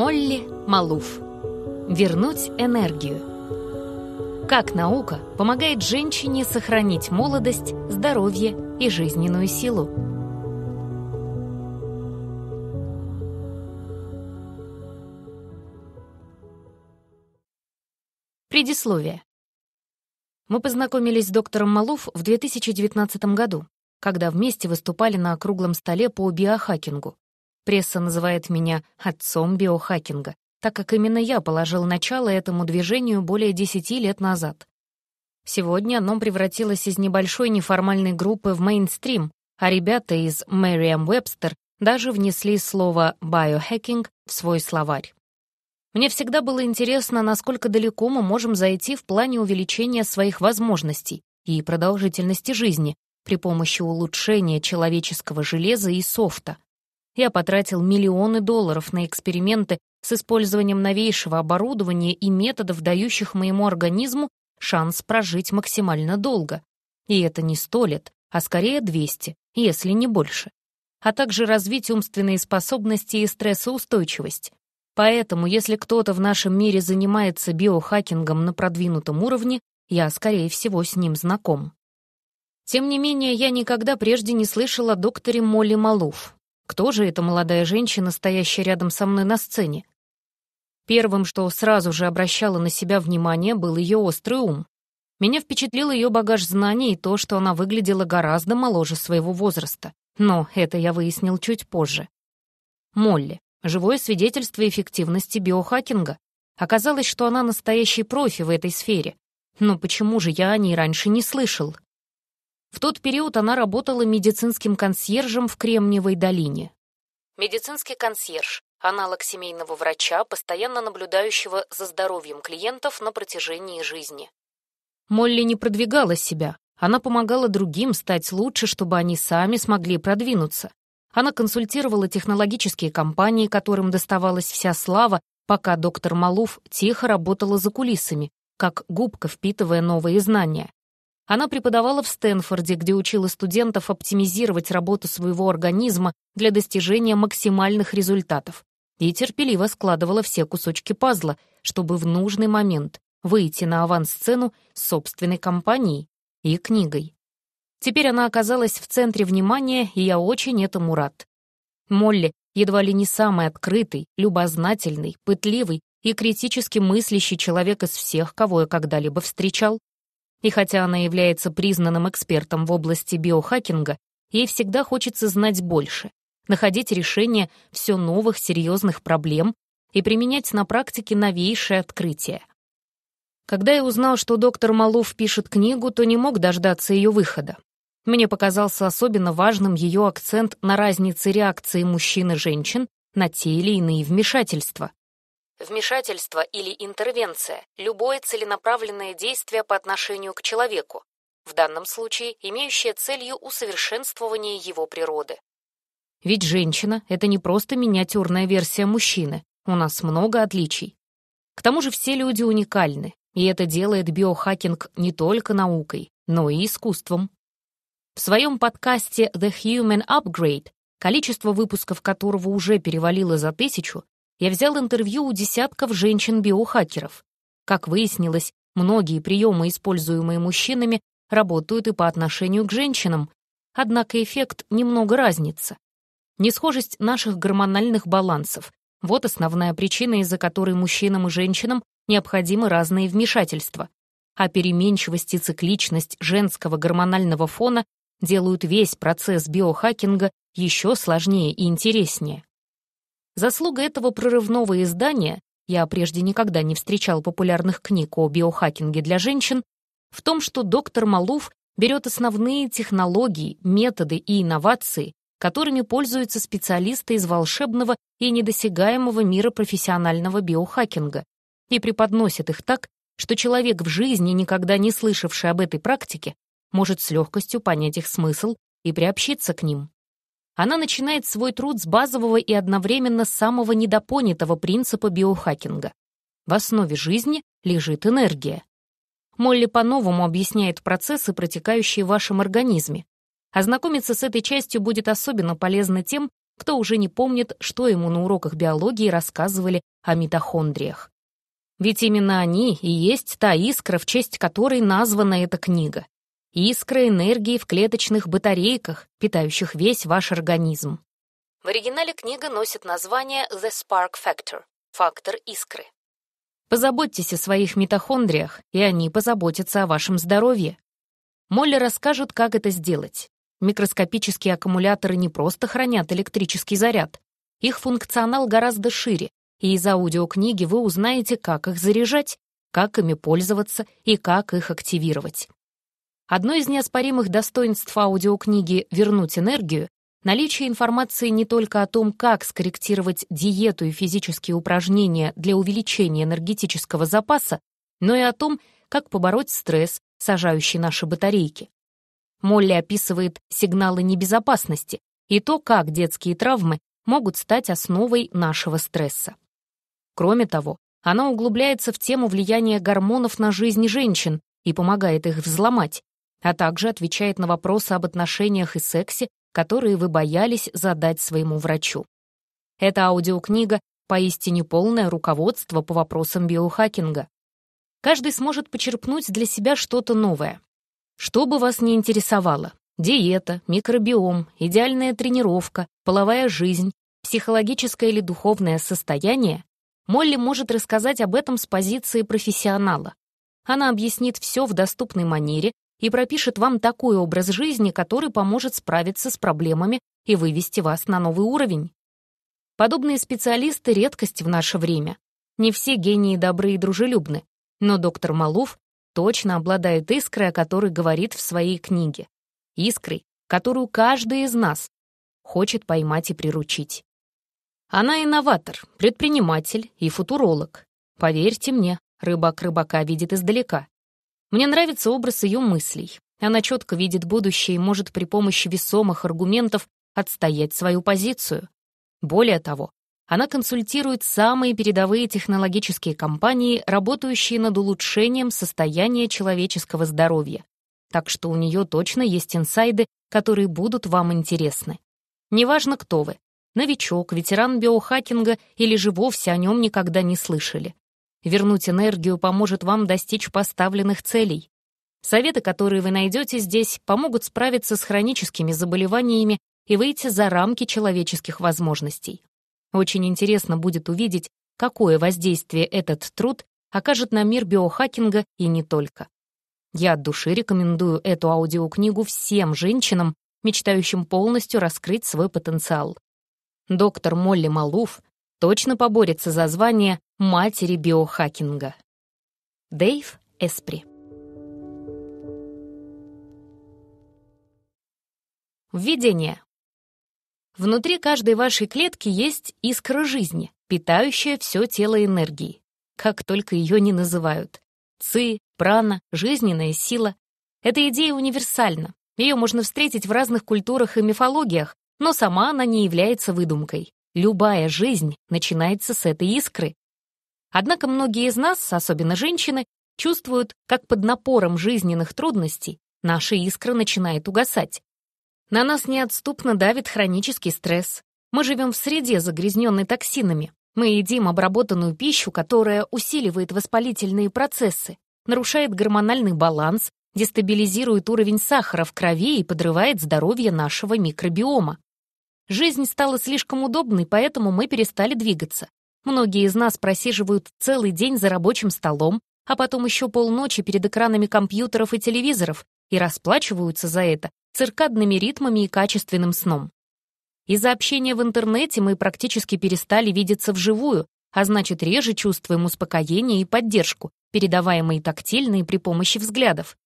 Молли Малуф. Вернуть энергию. Как наука помогает женщине сохранить молодость, здоровье и жизненную силу. Предисловие. Мы познакомились с доктором Малуф в 2019 году, когда вместе выступали на круглом столе по биохакингу. Пресса называет меня «отцом биохакинга», так как именно я положил начало этому движению более 10 лет назад. Сегодня оно превратилось из небольшой неформальной группы в мейнстрим, а ребята из merriam Уэбстер даже внесли слово биохакинг в свой словарь. Мне всегда было интересно, насколько далеко мы можем зайти в плане увеличения своих возможностей и продолжительности жизни при помощи улучшения человеческого железа и софта. Я потратил миллионы долларов на эксперименты с использованием новейшего оборудования и методов, дающих моему организму шанс прожить максимально долго. И это не сто лет, а скорее 200, если не больше. А также развить умственные способности и стрессоустойчивость. Поэтому, если кто-то в нашем мире занимается биохакингом на продвинутом уровне, я, скорее всего, с ним знаком. Тем не менее, я никогда прежде не слышала о докторе Молли Малуф, кто же эта молодая женщина, стоящая рядом со мной на сцене? Первым, что сразу же обращало на себя внимание, был ее острый ум. Меня впечатлил ее багаж знаний и то, что она выглядела гораздо моложе своего возраста. Но это я выяснил чуть позже. Молли. Живое свидетельство эффективности биохакинга. Оказалось, что она настоящий профи в этой сфере. Но почему же я о ней раньше не слышал? В тот период она работала медицинским консьержем в Кремниевой долине. Медицинский консьерж – аналог семейного врача, постоянно наблюдающего за здоровьем клиентов на протяжении жизни. Молли не продвигала себя, она помогала другим стать лучше, чтобы они сами смогли продвинуться. Она консультировала технологические компании, которым доставалась вся слава, пока доктор Малуф тихо работала за кулисами, как губка, впитывая новые знания. Она преподавала в Стэнфорде, где учила студентов оптимизировать работу своего организма для достижения максимальных результатов и терпеливо складывала все кусочки пазла, чтобы в нужный момент выйти на авансцену с собственной компанией и книгой. Теперь она оказалась в центре внимания, и я очень этому рад. Молли едва ли не самый открытый, любознательный, пытливый и критически мыслящий человек из всех, кого я когда-либо встречал, и хотя она является признанным экспертом в области биохакинга, ей всегда хочется знать больше, находить решения все новых серьезных проблем и применять на практике новейшие открытия. Когда я узнал, что доктор Малов пишет книгу, то не мог дождаться ее выхода. Мне показался особенно важным ее акцент на разнице реакции мужчин и женщин на те или иные вмешательства. Вмешательство или интервенция – любое целенаправленное действие по отношению к человеку, в данном случае имеющее целью усовершенствование его природы. Ведь женщина — это не просто миниатюрная версия мужчины, у нас много отличий. К тому же все люди уникальны, и это делает биохакинг не только наукой, но и искусством. В своем подкасте «The Human Upgrade», количество выпусков которого уже перевалило за тысячу, я взял интервью у десятков женщин-биохакеров. Как выяснилось, многие приемы, используемые мужчинами, работают и по отношению к женщинам, однако эффект немного разнится. Несхожесть наших гормональных балансов — вот основная причина, из-за которой мужчинам и женщинам необходимы разные вмешательства. А переменчивость и цикличность женского гормонального фона делают весь процесс биохакинга еще сложнее и интереснее. Заслуга этого прорывного издания, я прежде никогда не встречал популярных книг о биохакинге для женщин, в том, что доктор Малуф берет основные технологии, методы и инновации, которыми пользуются специалисты из волшебного и недосягаемого мира профессионального биохакинга, и преподносит их так, что человек в жизни, никогда не слышавший об этой практике, может с легкостью понять их смысл и приобщиться к ним она начинает свой труд с базового и одновременно самого недопонятого принципа биохакинга. В основе жизни лежит энергия. Молли по-новому объясняет процессы, протекающие в вашем организме. Ознакомиться с этой частью будет особенно полезно тем, кто уже не помнит, что ему на уроках биологии рассказывали о митохондриях. Ведь именно они и есть та искра, в честь которой названа эта книга искры энергии в клеточных батарейках, питающих весь ваш организм. В оригинале книга носит название «The Spark Factor» — «Фактор искры». Позаботьтесь о своих митохондриях, и они позаботятся о вашем здоровье. Молли расскажут, как это сделать. Микроскопические аккумуляторы не просто хранят электрический заряд. Их функционал гораздо шире, и из аудиокниги вы узнаете, как их заряжать, как ими пользоваться и как их активировать. Одно из неоспоримых достоинств аудиокниги «Вернуть энергию» — наличие информации не только о том, как скорректировать диету и физические упражнения для увеличения энергетического запаса, но и о том, как побороть стресс, сажающий наши батарейки. Молли описывает сигналы небезопасности и то, как детские травмы могут стать основой нашего стресса. Кроме того, она углубляется в тему влияния гормонов на жизнь женщин и помогает их взломать, а также отвечает на вопросы об отношениях и сексе, которые вы боялись задать своему врачу. Эта аудиокнига — поистине полное руководство по вопросам биохакинга. Каждый сможет почерпнуть для себя что-то новое. Что бы вас ни интересовало — диета, микробиом, идеальная тренировка, половая жизнь, психологическое или духовное состояние — Молли может рассказать об этом с позиции профессионала. Она объяснит все в доступной манере, и пропишет вам такой образ жизни, который поможет справиться с проблемами и вывести вас на новый уровень. Подобные специалисты — редкость в наше время. Не все гении добры и дружелюбны, но доктор Малуф точно обладает искрой, о которой говорит в своей книге. Искрой, которую каждый из нас хочет поймать и приручить. Она инноватор, предприниматель и футуролог. Поверьте мне, рыбак рыбака видит издалека. Мне нравится образ ее мыслей. Она четко видит будущее и может при помощи весомых аргументов отстоять свою позицию. Более того, она консультирует самые передовые технологические компании, работающие над улучшением состояния человеческого здоровья. Так что у нее точно есть инсайды, которые будут вам интересны. Неважно, кто вы — новичок, ветеран биохакинга или же вовсе о нем никогда не слышали. Вернуть энергию поможет вам достичь поставленных целей. Советы, которые вы найдете здесь, помогут справиться с хроническими заболеваниями и выйти за рамки человеческих возможностей. Очень интересно будет увидеть, какое воздействие этот труд окажет на мир биохакинга и не только. Я от души рекомендую эту аудиокнигу всем женщинам, мечтающим полностью раскрыть свой потенциал. Доктор Молли Малуф точно поборется за звание матери биохакинга. Дейв Эспри Введение. Внутри каждой вашей клетки есть искра жизни, питающая все тело энергией, как только ее не называют. Ци, прана, жизненная сила. Эта идея универсальна. Ее можно встретить в разных культурах и мифологиях, но сама она не является выдумкой. Любая жизнь начинается с этой искры. Однако многие из нас, особенно женщины, чувствуют, как под напором жизненных трудностей наша искра начинает угасать. На нас неотступно давит хронический стресс. Мы живем в среде, загрязненной токсинами. Мы едим обработанную пищу, которая усиливает воспалительные процессы, нарушает гормональный баланс, дестабилизирует уровень сахара в крови и подрывает здоровье нашего микробиома. Жизнь стала слишком удобной, поэтому мы перестали двигаться. Многие из нас просиживают целый день за рабочим столом, а потом еще полночи перед экранами компьютеров и телевизоров и расплачиваются за это циркадными ритмами и качественным сном. Из-за общения в интернете мы практически перестали видеться вживую, а значит, реже чувствуем успокоение и поддержку, передаваемые тактильные при помощи взглядов.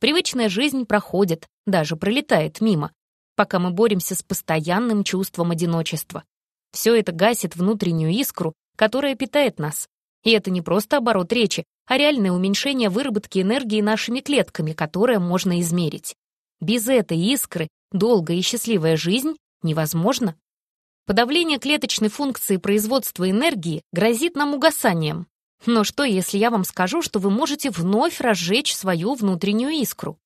Привычная жизнь проходит, даже пролетает мимо, пока мы боремся с постоянным чувством одиночества. Все это гасит внутреннюю искру, которая питает нас. И это не просто оборот речи, а реальное уменьшение выработки энергии нашими клетками, которое можно измерить. Без этой искры долгая и счастливая жизнь невозможна. Подавление клеточной функции производства энергии грозит нам угасанием. Но что, если я вам скажу, что вы можете вновь разжечь свою внутреннюю искру?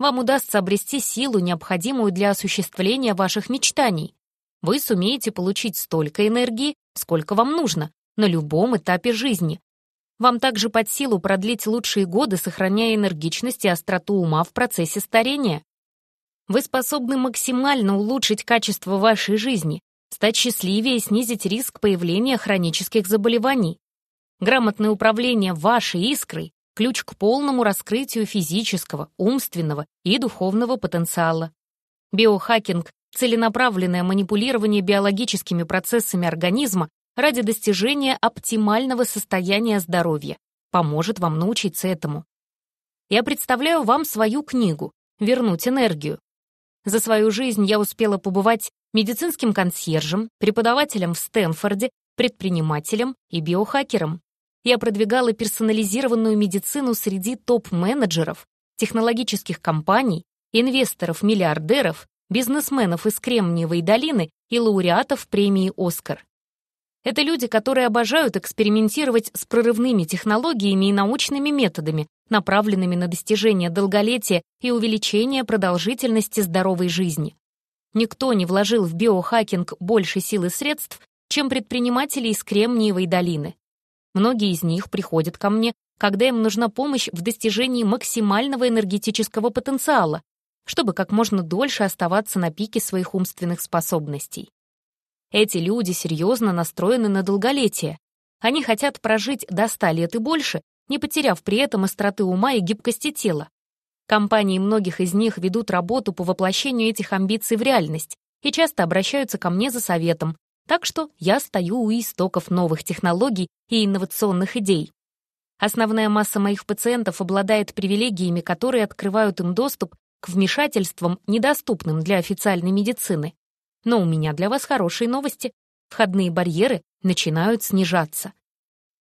вам удастся обрести силу, необходимую для осуществления ваших мечтаний. Вы сумеете получить столько энергии, сколько вам нужно, на любом этапе жизни. Вам также под силу продлить лучшие годы, сохраняя энергичность и остроту ума в процессе старения. Вы способны максимально улучшить качество вашей жизни, стать счастливее и снизить риск появления хронических заболеваний. Грамотное управление вашей искрой ключ к полному раскрытию физического, умственного и духовного потенциала. Биохакинг — целенаправленное манипулирование биологическими процессами организма ради достижения оптимального состояния здоровья, поможет вам научиться этому. Я представляю вам свою книгу «Вернуть энергию». За свою жизнь я успела побывать медицинским консьержем, преподавателем в Стэнфорде, предпринимателем и биохакером я продвигала персонализированную медицину среди топ-менеджеров, технологических компаний, инвесторов-миллиардеров, бизнесменов из Кремниевой долины и лауреатов премии «Оскар». Это люди, которые обожают экспериментировать с прорывными технологиями и научными методами, направленными на достижение долголетия и увеличение продолжительности здоровой жизни. Никто не вложил в биохакинг больше сил и средств, чем предприниматели из Кремниевой долины. Многие из них приходят ко мне, когда им нужна помощь в достижении максимального энергетического потенциала, чтобы как можно дольше оставаться на пике своих умственных способностей. Эти люди серьезно настроены на долголетие. Они хотят прожить до 100 лет и больше, не потеряв при этом остроты ума и гибкости тела. Компании многих из них ведут работу по воплощению этих амбиций в реальность и часто обращаются ко мне за советом, так что я стою у истоков новых технологий и инновационных идей. Основная масса моих пациентов обладает привилегиями, которые открывают им доступ к вмешательствам, недоступным для официальной медицины. Но у меня для вас хорошие новости. Входные барьеры начинают снижаться.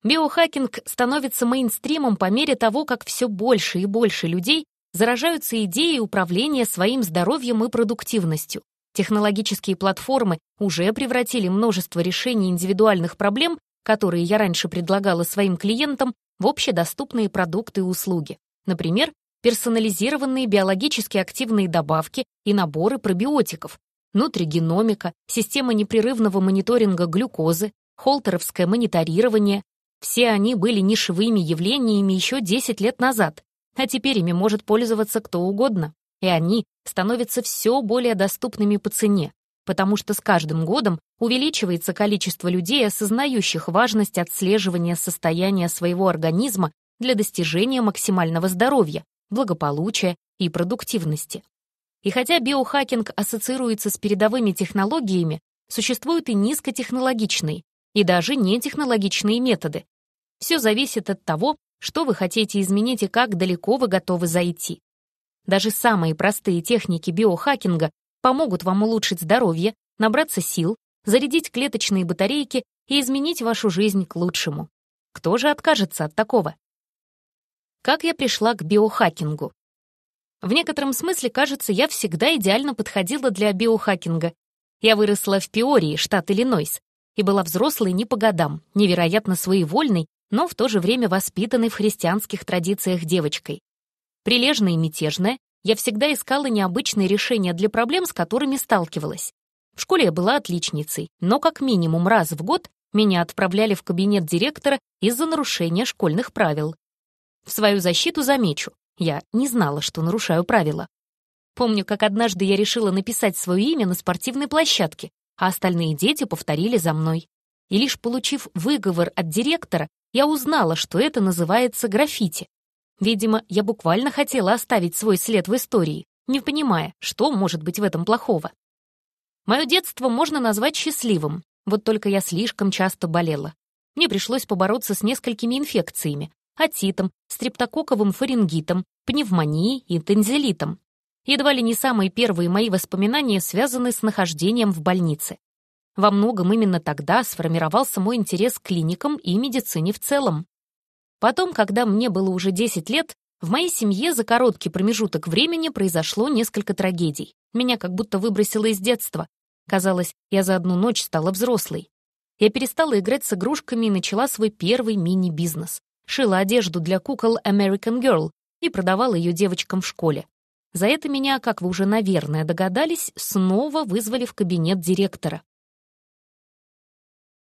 Биохакинг становится мейнстримом по мере того, как все больше и больше людей заражаются идеей управления своим здоровьем и продуктивностью. Технологические платформы уже превратили множество решений индивидуальных проблем, которые я раньше предлагала своим клиентам, в общедоступные продукты и услуги. Например, персонализированные биологически активные добавки и наборы пробиотиков, нутригеномика, система непрерывного мониторинга глюкозы, холтеровское мониторирование. Все они были нишевыми явлениями еще 10 лет назад, а теперь ими может пользоваться кто угодно и они становятся все более доступными по цене, потому что с каждым годом увеличивается количество людей, осознающих важность отслеживания состояния своего организма для достижения максимального здоровья, благополучия и продуктивности. И хотя биохакинг ассоциируется с передовыми технологиями, существуют и низкотехнологичные, и даже нетехнологичные методы. Все зависит от того, что вы хотите изменить и как далеко вы готовы зайти. Даже самые простые техники биохакинга помогут вам улучшить здоровье, набраться сил, зарядить клеточные батарейки и изменить вашу жизнь к лучшему. Кто же откажется от такого? Как я пришла к биохакингу? В некотором смысле, кажется, я всегда идеально подходила для биохакинга. Я выросла в Пиории, штат Иллинойс, и была взрослой не по годам, невероятно своевольной, но в то же время воспитанной в христианских традициях девочкой. Прилежная и мятежная, я всегда искала необычные решения для проблем, с которыми сталкивалась. В школе я была отличницей, но как минимум раз в год меня отправляли в кабинет директора из-за нарушения школьных правил. В свою защиту замечу, я не знала, что нарушаю правила. Помню, как однажды я решила написать свое имя на спортивной площадке, а остальные дети повторили за мной. И лишь получив выговор от директора, я узнала, что это называется граффити. Видимо, я буквально хотела оставить свой след в истории, не понимая, что может быть в этом плохого. Мое детство можно назвать счастливым, вот только я слишком часто болела. Мне пришлось побороться с несколькими инфекциями, отитом, стрептококковым фарингитом, пневмонией и тензилитом. Едва ли не самые первые мои воспоминания связаны с нахождением в больнице. Во многом именно тогда сформировался мой интерес к клиникам и медицине в целом. Потом, когда мне было уже 10 лет, в моей семье за короткий промежуток времени произошло несколько трагедий. Меня как будто выбросило из детства. Казалось, я за одну ночь стала взрослой. Я перестала играть с игрушками и начала свой первый мини-бизнес. Шила одежду для кукол American Girl и продавала ее девочкам в школе. За это меня, как вы уже, наверное, догадались, снова вызвали в кабинет директора.